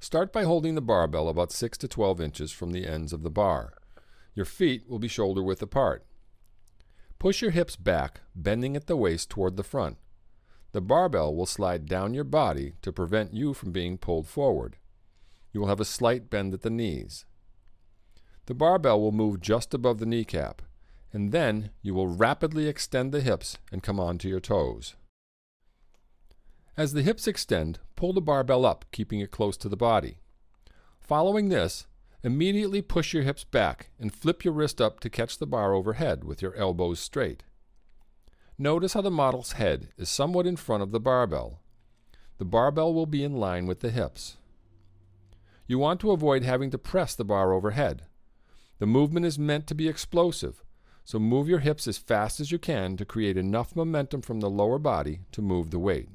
Start by holding the barbell about 6 to 12 inches from the ends of the bar. Your feet will be shoulder width apart. Push your hips back, bending at the waist toward the front. The barbell will slide down your body to prevent you from being pulled forward. You will have a slight bend at the knees. The barbell will move just above the kneecap, and then you will rapidly extend the hips and come onto your toes. As the hips extend, pull the barbell up, keeping it close to the body. Following this, immediately push your hips back and flip your wrist up to catch the bar overhead with your elbows straight. Notice how the model's head is somewhat in front of the barbell. The barbell will be in line with the hips. You want to avoid having to press the bar overhead. The movement is meant to be explosive, so move your hips as fast as you can to create enough momentum from the lower body to move the weight.